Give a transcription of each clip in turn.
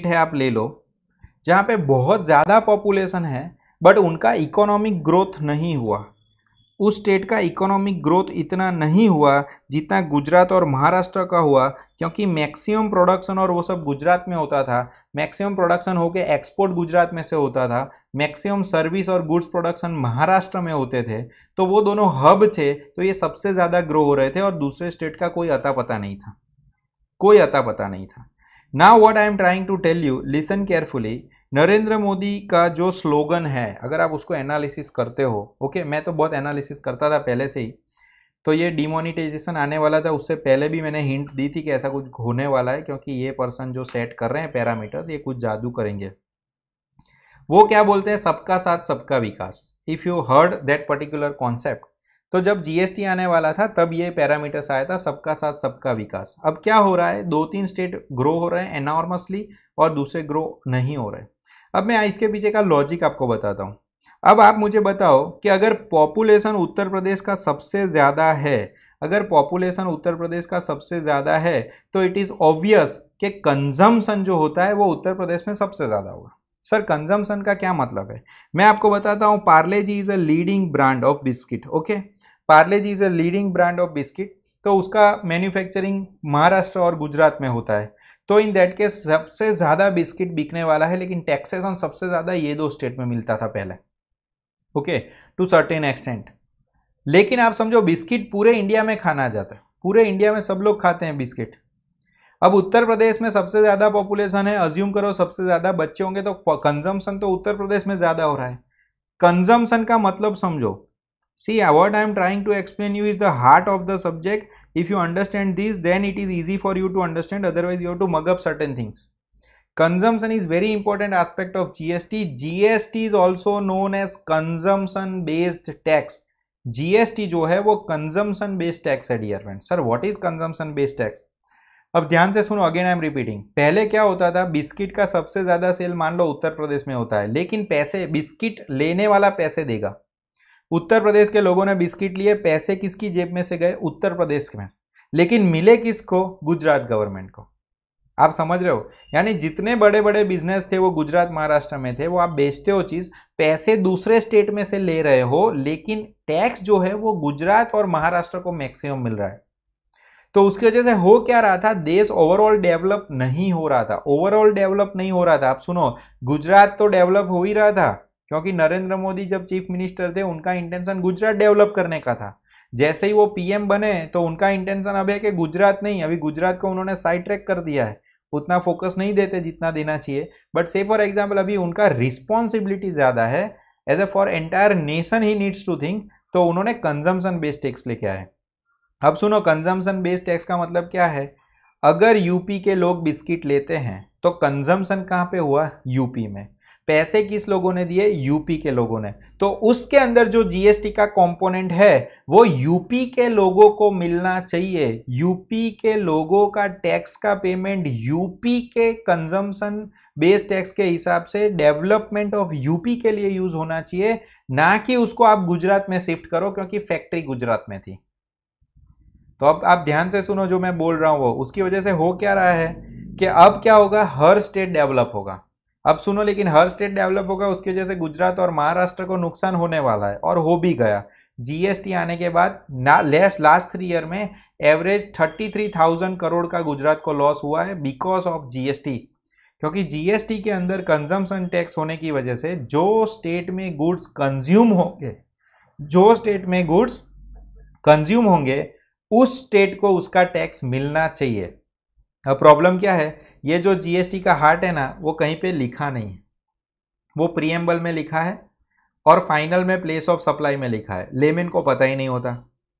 State है आप ले लो जहाँ पे बहुत ज़्यादा पॉपुलेशन है बट उनका इकोनॉमिक ग्रोथ नहीं हुआ उस स्टेट का इकोनॉमिक ग्रोथ इतना नहीं हुआ जितना गुजरात और महाराष्ट्र का हुआ क्योंकि मैक्सिमम प्रोडक्शन और वो सब गुजरात में होता था मैक्सिमम प्रोडक्शन होके एक्सपोर्ट गुजरात में से होता था मैक्सिमम सर्विस और गुड्स प्रोडक्शन महाराष्ट्र में होते थे तो वो दोनों हब थे तो ये सबसे ज़्यादा ग्रो हो रहे थे और दूसरे स्टेट का कोई अता पता नहीं था कोई अता पता नहीं था now what I am trying to tell you listen carefully Narendra Modi का जो स्लोगन है अगर आप उसको एनालिसिस करते हो ओके okay, मैं तो बहुत एनालिसिस करता था पहले से ही तो ये डिमोनिटाइजेशन आने वाला था उससे पहले भी मैंने हिंट दी थी कि ऐसा कुछ होने वाला है क्योंकि ये पर्सन जो सेट कर रहे हैं पैरामीटर्स ये कुछ जादू करेंगे वो क्या बोलते हैं सबका साथ सबका विकास if you heard that particular concept तो जब जीएसटी आने वाला था तब ये पैरामीटर्स आया था सबका साथ सबका विकास अब क्या हो रहा है दो तीन स्टेट ग्रो हो रहे हैं एनॉर्मसली और दूसरे ग्रो नहीं हो रहे अब मैं इसके पीछे का लॉजिक आपको बताता हूँ अब आप मुझे बताओ कि अगर पॉपुलेशन उत्तर प्रदेश का सबसे ज़्यादा है अगर पॉपुलेशन उत्तर प्रदेश का सबसे ज़्यादा है तो इट इज़ ऑब्वियस कि कंजम्पन जो होता है वो उत्तर प्रदेश में सबसे ज़्यादा होगा सर कंजम्पन का क्या मतलब है मैं आपको बताता हूँ Parle G is a leading brand of biscuit okay Parle G is a leading brand of biscuit तो उसका मैन्युफैक्चरिंग महाराष्ट्र और गुजरात में होता है तो इन दैट केस सबसे ज़्यादा बिस्किट बिकने वाला है लेकिन ऑन सबसे ज़्यादा ये दो स्टेट में मिलता था पहले ओके टू सर्टेन एक्सटेंट लेकिन आप समझो बिस्किट पूरे इंडिया में खाना जाता है पूरे इंडिया में सब लोग खाते हैं बिस्किट अब उत्तर प्रदेश में सबसे ज़्यादा पॉपुलेशन है अज्यूम करो सबसे ज़्यादा बच्चे होंगे तो कंजम्पन तो उत्तर प्रदेश में ज़्यादा हो रहा है कंजम्पन का मतलब समझो See what I am trying to explain you is the heart of the subject. If you understand this then it is easy for you to understand otherwise you have to mug up certain things. Consumption is very important aspect of GST. GST is also known as consumption based tax. GST जो है वो consumption based tax है dear friend sir what is consumption based tax अब ध्यान से सुनो again I am repeating पहले क्या होता था बिस्किट का सबसे ज़्यादा सेल मान लो उत्तर प्रदेश में होता है लेकिन पैसे बिस्किट लेने वाला पैसे देगा उत्तर प्रदेश के लोगों ने बिस्किट लिए पैसे किसकी जेब में से गए उत्तर प्रदेश में लेकिन मिले किसको गुजरात गवर्नमेंट को आप समझ रहे हो यानी जितने बड़े बड़े बिजनेस थे वो गुजरात महाराष्ट्र में थे वो आप बेचते हो चीज़ पैसे दूसरे स्टेट में से ले रहे हो लेकिन टैक्स जो है वो गुजरात और महाराष्ट्र को मैक्सिमम मिल रहा है तो उसकी वजह से हो क्या रहा था देश ओवरऑल डेवलप नहीं हो रहा था ओवरऑल डेवलप नहीं हो रहा था आप सुनो गुजरात तो डेवलप हो ही रहा था क्योंकि नरेंद्र मोदी जब चीफ मिनिस्टर थे उनका इंटेंशन गुजरात डेवलप करने का था जैसे ही वो पीएम बने तो उनका इंटेंशन अब है कि गुजरात नहीं अभी गुजरात को उन्होंने साइड ट्रैक कर दिया है उतना फोकस नहीं देते जितना देना चाहिए बट से फॉर एग्जाम्पल अभी उनका रिस्पॉन्सिबिलिटी ज़्यादा है as a for entire nation he needs to think तो उन्होंने कंजम्पन बेस्ड टैक्स लेके आए अब सुनो कंजम्पन बेस्ड टैक्स का मतलब क्या है अगर यूपी के लोग बिस्किट लेते हैं तो कंजम्पन कहाँ पे हुआ यूपी में पैसे किस लोगों ने दिए यूपी के लोगों ने तो उसके अंदर जो जीएसटी का कंपोनेंट है वो यूपी के लोगों को मिलना चाहिए यूपी के लोगों का टैक्स का पेमेंट यूपी के कंजम्पशन बेस टैक्स के हिसाब से डेवलपमेंट ऑफ यूपी के लिए यूज होना चाहिए ना कि उसको आप गुजरात में शिफ्ट करो क्योंकि फैक्ट्री गुजरात में थी तो अब आप ध्यान से सुनो जो मैं बोल रहा हूँ वो उसकी वजह से हो क्या रहा है कि अब क्या होगा हर स्टेट डेवलप होगा अब सुनो लेकिन हर स्टेट डेवलप होगा उसकी वजह से गुजरात और महाराष्ट्र को नुकसान होने वाला है और हो भी गया जीएसटी आने के बाद ना लेस लास्ट थ्री ईयर में average thirty three thousand crore का गुजरात को लॉस हुआ है बिकॉज ऑफ जीएसटी क्योंकि जीएसटी के अंदर कंजम्पशन टैक्स होने की वजह से जो स्टेट में गुड्स कंज्यूम होंगे जो स्टेट में गुड्स कंज्यूम होंगे उस स्टेट को उसका टैक्स मिलना चाहिए अब प्रॉब्लम क्या है ये जो जीएसटी का हार्ट है ना वो कहीं पे लिखा नहीं है वो प्रियम्बल में लिखा है और फाइनल में प्लेस ऑफ सप्लाई में लिखा है लेमिन को पता ही नहीं होता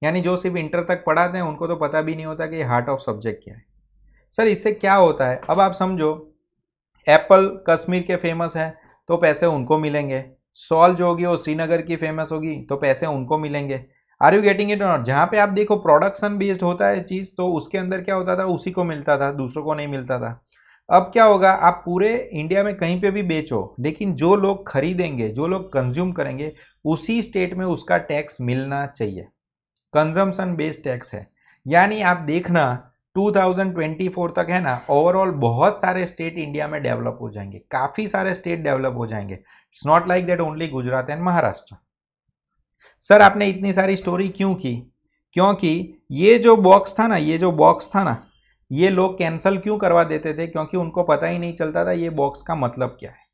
यानी जो सिर्फ इंटर तक पढ़ाते हैं उनको तो पता भी नहीं होता कि हार्ट ऑफ सब्जेक्ट क्या है सर इससे क्या होता है अब आप समझो एप्पल कश्मीर के फेमस हैं तो पैसे उनको मिलेंगे सॉल जो होगी वो श्रीनगर की फेमस होगी तो पैसे उनको मिलेंगे are you getting it not जहाँ पे आप देखो प्रोडक्शन बेस्ड होता है चीज़ तो उसके अंदर क्या होता था उसी को मिलता था दूसरों को नहीं मिलता था अब क्या होगा आप पूरे इंडिया में कहीं पे भी बेचो लेकिन जो लोग खरीदेंगे जो लोग कंज्यूम करेंगे उसी स्टेट में उसका टैक्स मिलना चाहिए कंजम्पशन बेस्ड टैक्स है यानी आप देखना 2024 तक है ना ओवरऑल बहुत सारे स्टेट इंडिया में डेवलप हो जाएंगे काफ़ी सारे स्टेट डेवलप हो जाएंगे it's not like that only Gujarat and Maharashtra sir आपने इतनी सारी स्टोरी क्यों की क्योंकि ये जो बॉक्स था ना ये जो बॉक्स था ना ये लोग कैंसिल क्यों करवा देते थे क्योंकि उनको पता ही नहीं चलता था ये बॉक्स का मतलब क्या है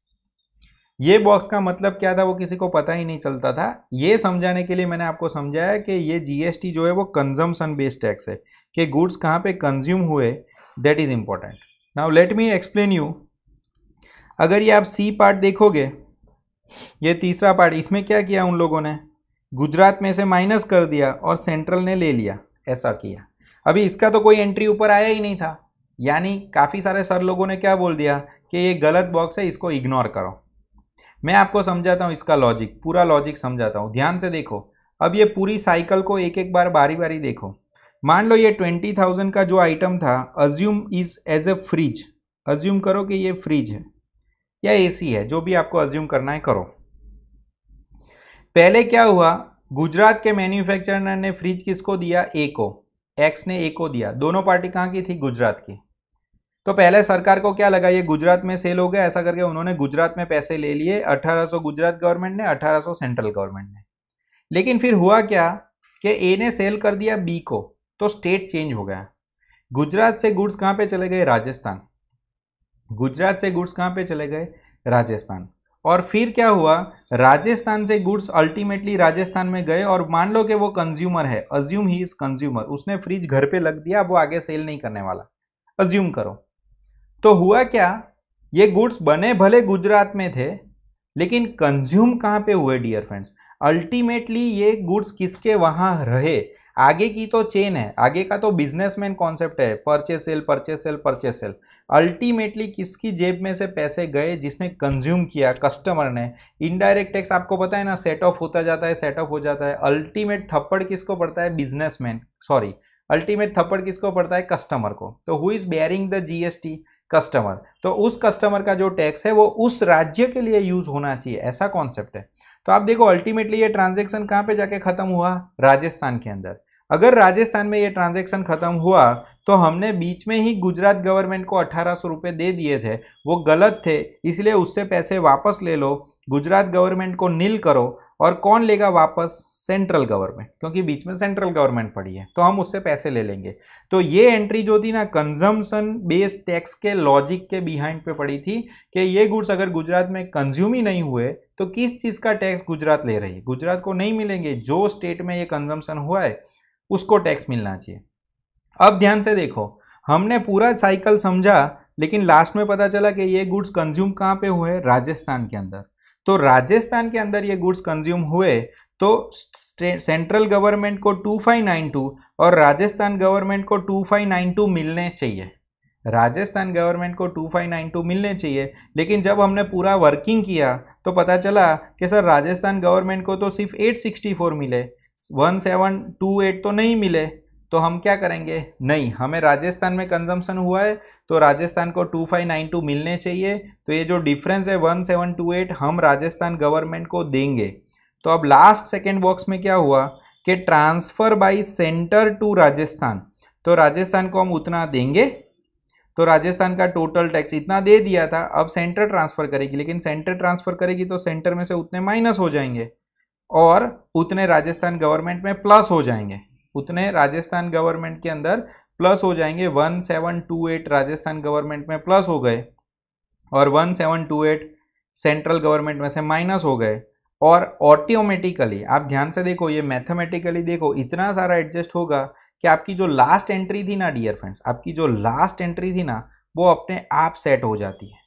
ये बॉक्स का मतलब क्या था वो किसी को पता ही नहीं चलता था ये समझाने के लिए मैंने आपको समझाया कि ये जीएसटी जो है वो कंजम्पन बेस्ड टैक्स है कि गुड्स कहाँ पे कंज्यूम हुए that is important now let me explain you अगर ये आप सी पार्ट देखोगे ये तीसरा पार्ट इसमें क्या किया उन लोगों ने गुजरात में से माइनस कर दिया और सेंट्रल ने ले लिया ऐसा किया अभी इसका तो कोई एंट्री ऊपर आया ही नहीं था यानी काफ़ी सारे सर लोगों ने क्या बोल दिया कि ये गलत बॉक्स है इसको इग्नोर करो मैं आपको समझाता हूँ इसका लॉजिक पूरा लॉजिक समझाता हूँ ध्यान से देखो अब ये पूरी साइकिल को एक एक बार बारी बारी देखो मान लो ये ट्वेंटी थाउजेंड का जो आइटम था assume is as a fridge assume करो कि ये फ्रिज है या एसी है जो भी आपको अज्यूम करना है करो पहले क्या हुआ गुजरात के मैन्युफैक्चरर ने फ्रिज किसको दिया ए को एक्स ने ए को दिया दोनों पार्टी कहाँ की थी गुजरात की तो पहले सरकार को क्या लगा ये गुजरात में सेल हो गया ऐसा करके उन्होंने गुजरात में पैसे ले लिए 1800 गुजरात गवर्नमेंट ने 1800 सेंट्रल गवर्नमेंट ने लेकिन फिर हुआ क्या कि ए ने सेल कर दिया बी को तो स्टेट चेंज हो गया गुजरात से गुड्स कहाँ पे चले गए राजस्थान गुजरात से गुड्स कहाँ पे चले गए राजस्थान और फिर क्या हुआ राजस्थान से गुड्स अल्टीमेटली राजस्थान में गए और मान लो कि वो कंज्यूमर है अज्यूम ही इज कंज्यूमर उसने फ्रिज घर पे लग दिया वो आगे सेल नहीं करने वाला अज्यूम करो तो हुआ क्या ये गुड्स बने भले गुजरात में थे लेकिन कंज्यूम कहाँ पे हुए डियर फ्रेंड्स अल्टीमेटली ये गुड्स किसके वहाँ रहे आगे की तो चेन है आगे का तो बिजनेसमैन कॉन्सेप्ट है purchase sale purchase sale purchase sale ultimately किसकी जेब में से पैसे गए जिसने कंज्यूम किया कस्टमर ने इनडायरेक्ट टैक्स आपको पता है ना सेट ऑफ होता जाता है सेट ऑफ हो जाता है अल्टीमेट थप्पड़ किसको पड़ता है बिजनेसमैन सॉरी अल्टीमेट थप्पड़ किसको पड़ता है कस्टमर को तो who is bearing the GST customer तो उस कस्टमर का जो टैक्स है वो उस राज्य के लिए यूज़ होना चाहिए ऐसा कॉन्सेप्ट है तो आप देखो अल्टीमेटली ये ट्रांजेक्शन कहाँ पे जाके ख़त्म हुआ राजस्थान के अंदर अगर राजस्थान में ये ट्रांजेक्शन ख़त्म हुआ तो हमने बीच में ही गुजरात गवर्नमेंट को अठारह सौ रुपये दे दिए थे वो गलत थे इसलिए उससे पैसे वापस ले लो गुजरात गवर्नमेंट को नील करो और कौन लेगा वापस सेंट्रल गवर्नमेंट क्योंकि बीच में सेंट्रल गवर्नमेंट पड़ी है तो हम उससे पैसे ले लेंगे तो ये एंट्री जो थी ना कंजम्पशन बेस्ड टैक्स के लॉजिक के बिहाइंड पे पड़ी थी कि ये गुड्स अगर गुजरात में कंज्यूम ही नहीं हुए तो किस चीज़ का टैक्स गुजरात ले रही है गुजरात को नहीं मिलेंगे जो स्टेट में ये कंजम्पशन हुआ है उसको टैक्स मिलना चाहिए अब ध्यान से देखो हमने पूरा साइकिल समझा लेकिन लास्ट में पता चला कि ये गुड्स कंज्यूम कहाँ पे हुए राजस्थान के अंदर तो राजस्थान के अंदर ये गुड्स कंज्यूम हुए तो सेंट्रल गवर्नमेंट को 2592 और राजस्थान गवर्नमेंट को 2592 मिलने चाहिए राजस्थान गवर्नमेंट को 2592 मिलने चाहिए लेकिन जब हमने पूरा वर्किंग किया तो पता चला कि सर राजस्थान गवर्नमेंट को तो सिर्फ 864 मिले 1728 तो नहीं मिले तो हम क्या करेंगे नहीं हमें राजस्थान में कंजम्पशन हुआ है तो राजस्थान को टू फाइव नाइन टू मिलने चाहिए तो ये जो डिफरेंस है वन सेवन टू एट हम राजस्थान गवर्नमेंट को देंगे तो अब लास्ट सेकेंड बॉक्स में क्या हुआ कि transfer by centre to Rajasthan तो राजस्थान को हम उतना देंगे तो राजस्थान का टोटल टैक्स इतना दे दिया था अब सेंटर ट्रांसफ़र करेगी लेकिन सेंटर ट्रांसफ़र करेगी तो सेंटर में से उतने माइनस हो जाएंगे और उतने राजस्थान गवर्नमेंट में प्लस हो जाएंगे उतने राजस्थान गवर्नमेंट के अंदर प्लस हो जाएंगे one seven two eight Rajasthan government में प्लस हो गए और one seven two eight central government में से माइनस हो गए और ऑटोमेटिकली आप ध्यान से देखो ये मैथमेटिकली देखो इतना सारा एडजस्ट होगा कि आपकी जो लास्ट एंट्री थी ना डियर फ्रेंड्स आपकी जो लास्ट एंट्री थी ना वो अपने आप सेट हो जाती है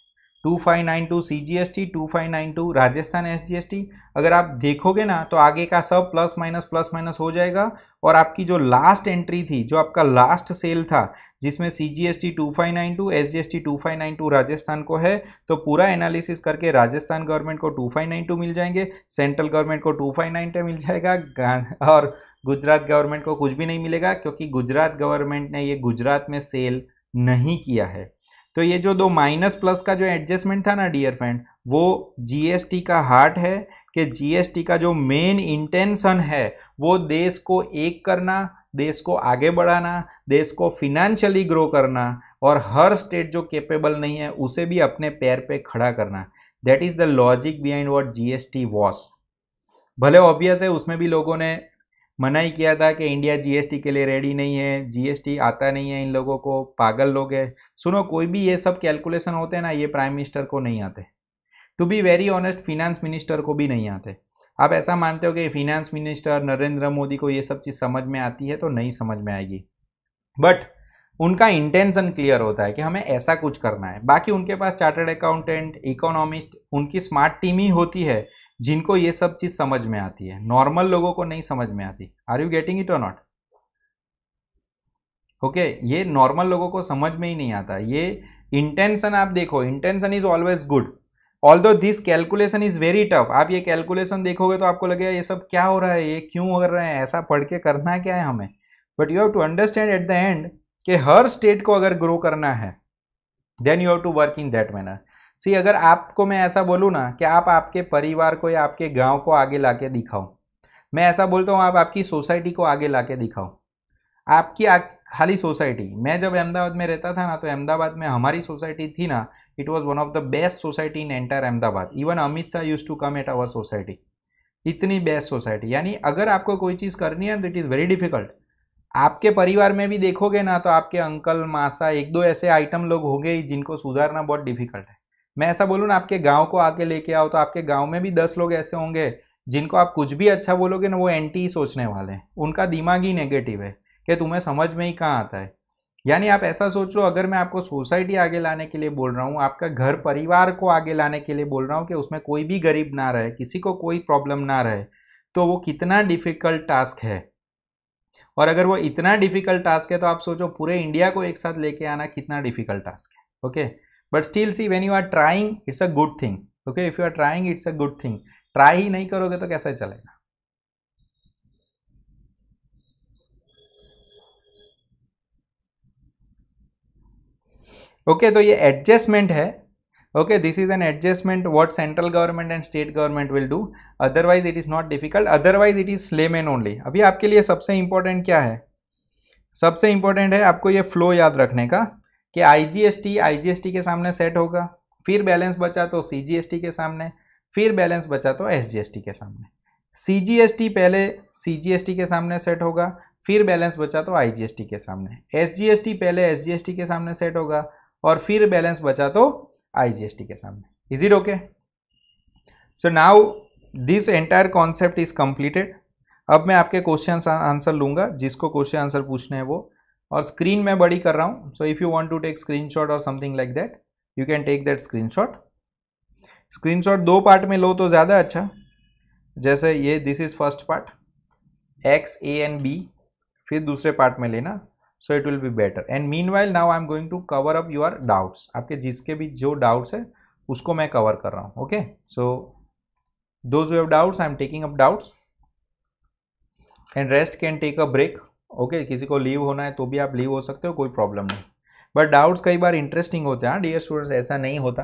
two five nine two C G S T two five nine two Rajasthan S G S T अगर आप देखोगे ना तो आगे का सब प्लस माइनस प्लस माइनस हो जाएगा और आपकी जो लास्ट एंट्री थी जो आपका लास्ट सेल था जिसमें C G S T two five nine two S G S T two five nine two Rajasthan को है तो पूरा एनालिसिस करके राजस्थान गवर्नमेंट को टू फाइव नाइन टू मिल जाएंगे सेंट्रल गवर्नमेंट को टू फाइव नाइन मिल जाएगा और गुजरात गवर्नमेंट को कुछ भी नहीं मिलेगा क्योंकि गुजरात गवर्नमेंट ने ये गुजरात में सेल नहीं किया है तो ये जो दो माइनस प्लस का जो एडजस्टमेंट था ना डियर फ्रेंड वो जीएसटी का हार्ट है कि जीएसटी का जो मेन इंटेंशन है वो देश को एक करना देश को आगे बढ़ाना देश को फिनेंशियली ग्रो करना और हर स्टेट जो कैपेबल नहीं है उसे भी अपने पैर पे खड़ा करना that is the logic behind what G S भले ऑब्वियस है उसमें भी लोगों ने मना ही किया था कि इंडिया जीएसटी के लिए रेडी नहीं है जीएसटी आता नहीं है इन लोगों को पागल लोग है सुनो कोई भी ये सब कैलकुलेशन होते हैं ना ये प्राइम मिनिस्टर को नहीं आते to be very honest finance minister को भी नहीं आते आप ऐसा मानते हो कि फिनेंस मिनिस्टर नरेंद्र मोदी को ये सब चीज़ समझ में आती है तो नहीं समझ में आएगी बट उनका इंटेंशन क्लियर होता है कि हमें ऐसा कुछ करना है बाकी उनके पास चार्टर्ड अकाउंटेंट इकोनॉमिस्ट उनकी स्मार्ट टीम ही होती है जिनको ये सब चीज़ समझ में आती है नॉर्मल लोगों को नहीं समझ में आती आर यू गेटिंग इट और नॉट ओके ये नॉर्मल लोगों को समझ में ही नहीं आता ये इंटेंशन आप देखो intention is always good although this calculation is very tough आप ये कैलकुलेशन देखोगे तो आपको लगेगा ये सब क्या हो रहा है ये क्यों हो रहा है ऐसा पढ़ के करना क्या है हमें but you have to understand at the end कि हर स्टेट को अगर ग्रो करना है then you have to work in that manner see अगर आपको मैं ऐसा बोलूँ ना कि आप आपके परिवार को या आपके गांव को आगे ला के दिखाओ मैं ऐसा बोलता हूँ आप आपकी सोसाइटी को आगे ला के दिखाओ आपकी आ, खाली सोसाइटी मैं जब अहमदाबाद में रहता था ना तो अहमदाबाद में हमारी सोसाइटी थी ना it was one of the best society in entire Ahmedabad even Amit Shah use to come at our society इतनी बेस्ट सोसाइटी यानी अगर आपको कोई चीज़ करनी है इट इज़ वेरी डिफिकल्ट आपके परिवार में भी देखोगे ना तो आपके अंकल मासा एक दो ऐसे आइटम लोग होंगे जिनको सुधारना बहुत डिफिकल्ट है मैं ऐसा बोलूँ ना आपके गाँव को आके लेके आओ तो आपके गाँव में भी दस लोग ऐसे होंगे जिनको आप कुछ भी अच्छा बोलोगे ना वो एंटी सोचने वाले हैं उनका दिमाग ही नेगेटिव है कि तुम्हें समझ में ही कहाँ आता है यानी आप ऐसा सोच लो अगर मैं आपको सोसाइटी आगे लाने के लिए बोल रहा हूँ आपका घर परिवार को आगे लाने के लिए बोल रहा हूँ कि उसमें कोई भी गरीब ना रहे किसी को कोई प्रॉब्लम ना रहे तो वो कितना डिफ़िकल्ट टास्क है और अगर वो इतना डिफ़िकल्ट टास्क है तो आप सोचो पूरे इंडिया को एक साथ लेके आना कितना डिफ़िकल्ट टास्क है okay but still see when you are trying it's a good thing okay if you are trying it's a good thing try ही नहीं करोगे तो कैसे चलेगा ओके okay, तो ये एडजस्टमेंट है okay this is an adjustment what central government and state government will do otherwise it is not difficult otherwise it is layman only अभी आपके लिए सबसे इंपॉर्टेंट क्या है सबसे इंपॉर्टेंट है आपको ये फ्लो याद रखने का कि आईजीएसटी आईजीएसटी के सामने सेट होगा फिर बैलेंस बचा तो सीजीएसटी के सामने फिर बैलेंस बचा तो एसजीएसटी के सामने सीजीएसटी पहले सीजीएसटी के सामने सेट होगा फिर बैलेंस बचा तो आईजीएसटी के सामने एसजीएसटी पहले एसजीएसटी के सामने सेट होगा और फिर बैलेंस बचा तो आईजीएसटी के सामने is it okay so now this entire concept is completed अब मैं आपके क्वेश्चन आंसर लूंगा जिसको क्वेश्चन आंसर पूछने हैं वो और स्क्रीन मैं बड़ी कर रहा हूँ so if you want to take shot और something like that you can take that screen screenshot दो पार्ट में लो तो ज़्यादा अच्छा जैसे ये this is first part X A and B फिर दूसरे पार्ट में लेना so it will be better and meanwhile now I am going to cover up your doubts आपके जिसके भी जो डाउट्स है उसको मैं कवर कर रहा हूँ okay so those have doubts I am taking up doubts and rest can take a break okay okay, किसी को लीव होना है तो भी आप लीव हो सकते हो कोई प्रॉब्लम नहीं बट डाउट्स कई बार इंटरेस्टिंग होते हैं डियर हाँ, स्टूडेंट्स ऐसा नहीं होता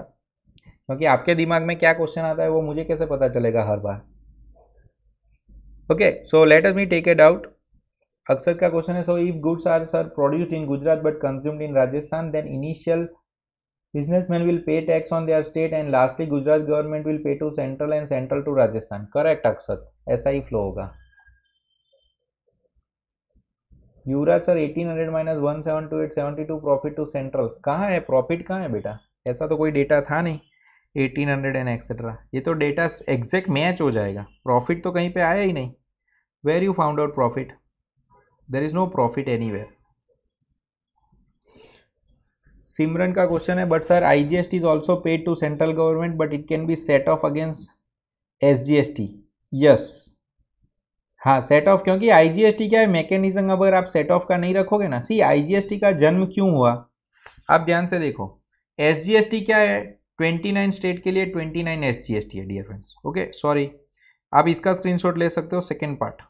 क्योंकि आपके दिमाग में क्या क्वेश्चन आता है वो मुझे कैसे पता चलेगा हर बार okay so let us me take a doubt Akshar का क्वेश्चन है so if goods are sir produced in Gujarat but consumed in Rajasthan then initial businessman will pay tax on their state and lastly Gujarat government will pay to central and central to Rajasthan correct Akshar ऐसा ही flow होगा Yuvraj sir 1800 hundred minus one seven two eight seventy two profit to central कहाँ है profit कहाँ है बेटा ऐसा तो कोई डेटा था नहीं एटीन हंड्रेड एंड एक्सेट्रा ये तो डेटा एग्जैक्ट मैच हो जाएगा प्रॉफिट तो कहीं पे आया ही नहीं where you found out profit there is no profit anywhere Simran का क्वेश्चन है but sir I G S T is also paid to central government but it can be set off against S G S T yes हाँ set off क्योंकि IGST क्या है mechanism अगर आप set of का नहीं रखोगे ना सी आईजीएसटी का जन्म क्यों हुआ आप ध्यान से देखो एसजीएसटी क्या है ट्वेंटी नाइन स्टेट के लिए twenty nine S G S T है डियर फ्रेंड्स ओके सॉरी आप इसका स्क्रीनशॉट ले सकते हो सेकेंड पार्ट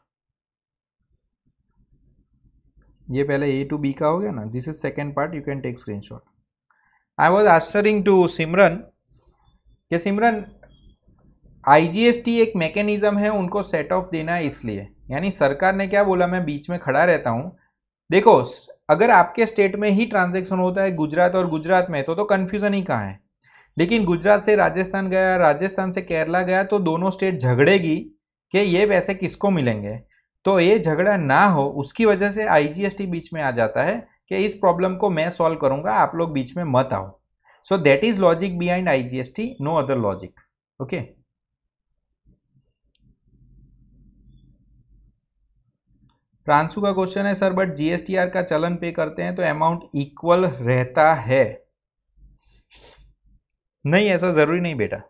ये पहले ए टू बी का हो गया ना this is second part you can take screen I was answering to Simran के सिमरन आईजीएसटी एक मैकेनिज़्म है उनको सेट ऑफ देना है इसलिए यानी सरकार ने क्या बोला मैं बीच में खड़ा रहता हूँ देखो अगर आपके स्टेट में ही ट्रांजेक्शन होता है गुजरात और गुजरात में तो तो कन्फ्यूज़न ही कहाँ है लेकिन गुजरात से राजस्थान गया राजस्थान से केरला गया तो दोनों स्टेट झगड़ेगी कि ये पैसे किसको मिलेंगे तो ये झगड़ा ना हो उसकी वजह से आईजीएसटी बीच में आ जाता है कि इस प्रॉब्लम को मैं सॉल्व करूँगा आप लोग बीच में मत आओ so that is logic behind IGST no other logic okay Pranshu का क्वेश्चन है सर बट जीएसटीआर का चलन पे करते हैं तो अमाउंट इक्वल रहता है नहीं ऐसा जरूरी नहीं बेटा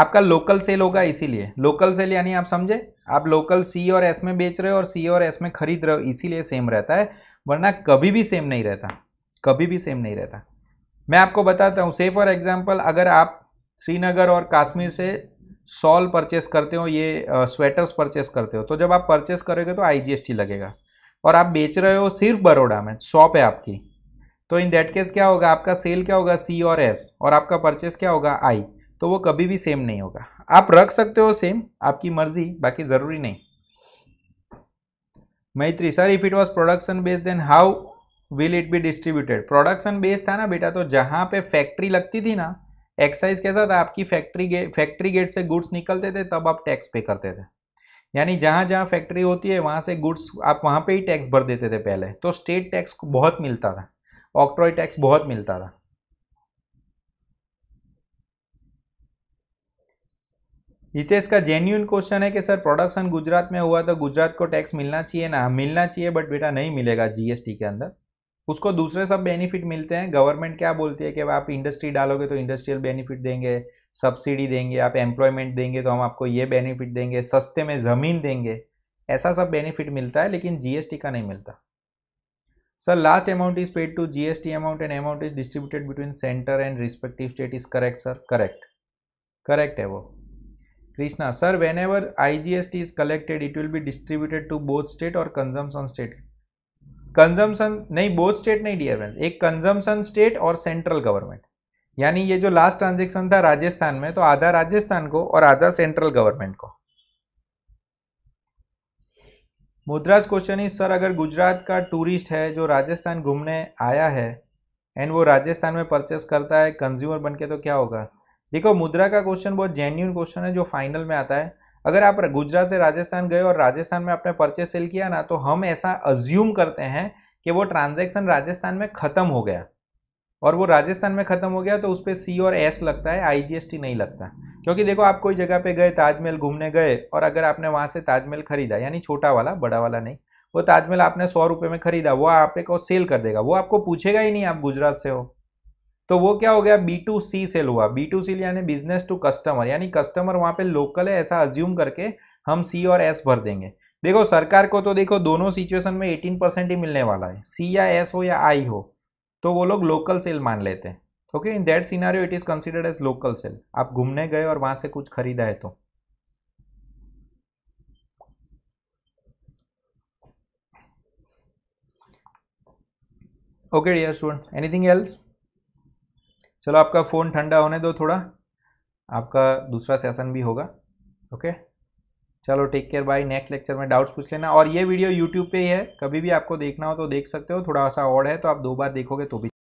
आपका लोकल सेल होगा इसीलिए लोकल सेल यानी आप समझे आप लोकल सी और एस में बेच रहे हो और सी और एस में खरीद रहे हो इसीलिए सेम रहता है वरना कभी भी सेम नहीं रहता कभी भी सेम नहीं रहता मैं आपको बताता हूँ से फॉर एग्जाम्पल अगर आप श्रीनगर और काश्मीर से शॉल परचेस करते हो ये स्वेटर्स परचेस करते हो तो जब आप परचेस करोगे तो आई लगेगा और आप बेच रहे हो सिर्फ बड़ोड़ा में शॉप है आपकी तो इन दैट केस क्या होगा आपका सेल क्या होगा सी और एस और आपका परचेस क्या होगा आई तो वो कभी भी सेम नहीं होगा आप रख सकते हो सेम आपकी मर्जी बाकी ज़रूरी नहीं Maitri sir if it was production based then how will it be distributed production based था ना बेटा तो जहाँ पे फैक्ट्री लगती थी ना एक्साइज के साथ आपकी फैक्ट्री गेट फैक्ट्री गेट से गुड्स निकलते थे तब आप टैक्स पे करते थे यानी जहाँ जहाँ फैक्ट्री होती है वहाँ से गुड्स आप वहाँ पे ही टैक्स भर देते थे पहले तो स्टेट टैक्स बहुत मिलता था ऑक्ट्रॉय टैक्स बहुत मिलता था हितेश का जेन्यून क्वेश्चन है कि सर प्रोडक्शन गुजरात में हुआ तो गुजरात को टैक्स मिलना चाहिए ना मिलना चाहिए बट बेटा नहीं मिलेगा जीएसटी के अंदर उसको दूसरे सब बेनिफिट मिलते हैं गवर्नमेंट क्या बोलती है कि आप इंडस्ट्री डालोगे तो इंडस्ट्रियल बेनिफिट देंगे सब्सिडी देंगे आप एम्प्लॉयमेंट देंगे तो हम आपको ये बेनिफिट देंगे सस्ते में ज़मीन देंगे ऐसा सब बेनिफिट मिलता है लेकिन जीएसटी का नहीं मिलता sir last amount is paid to GST amount and amount is distributed between centre and respective state is correct sir correct correct है वो Krishna sir whenever I G S T is collected it will be distributed to both state और consumption state consumption नहीं both state नहीं dear friends एक consumption state और central government यानी ये जो लास्ट ट्रांजेक्शन था राजस्थान में तो आधा राजस्थान को और आधा सेंट्रल गवर्नमेंट को मुद्राज क्वेश्चन इज सर अगर गुजरात का टूरिस्ट है जो राजस्थान घूमने आया है एंड वो राजस्थान में परचेस करता है कंज्यूमर बन के तो क्या होगा देखो मुद्रा का क्वेश्चन बहुत जेन्यून क्वेश्चन है जो फाइनल में आता है अगर आप गुजरात से राजस्थान गए और राजस्थान में आपने परचेज सेल किया ना तो हम ऐसा अज्यूम करते हैं कि वो ट्रांजेक्शन राजस्थान में ख़त्म हो गया और वो राजस्थान में ख़त्म हो गया तो उस पर सी और एस लगता है आईजीएसटी नहीं लगता क्योंकि देखो आप कोई जगह पे गए ताजमहल घूमने गए और अगर आपने वहाँ से ताजमहल खरीदा यानी छोटा वाला बड़ा वाला नहीं वो ताजमहल आपने सौ रुपये में खरीदा वो आप सेल कर देगा वो आपको पूछेगा ही नहीं आप गुजरात से हो तो वो क्या हो गया बी टू सी सेल हुआ बी टू सी यानी बिजनेस टू कस्टमर यानी कस्टमर वहाँ पे लोकल है ऐसा अज्यूम करके हम सी और एस भर देंगे देखो सरकार को तो देखो दोनों सिचुएशन में एटीन परसेंट ही मिलने वाला है सी या एस हो या आई हो तो वो लोग लोकल सेल मान लेते हैं okay in that scenario it is considered as local sale आप घूमने गए और वहाँ से कुछ खरीदा है तो okay dear student anything else चलो आपका फ़ोन ठंडा होने दो थोड़ा आपका दूसरा सेशन भी होगा ओके चलो take care bye next lecture में डाउट्स पूछ लेना और ये वीडियो यूट्यूब पे ही है कभी भी आपको देखना हो तो देख सकते हो थोड़ा सा और है तो आप दो बार देखोगे तो भी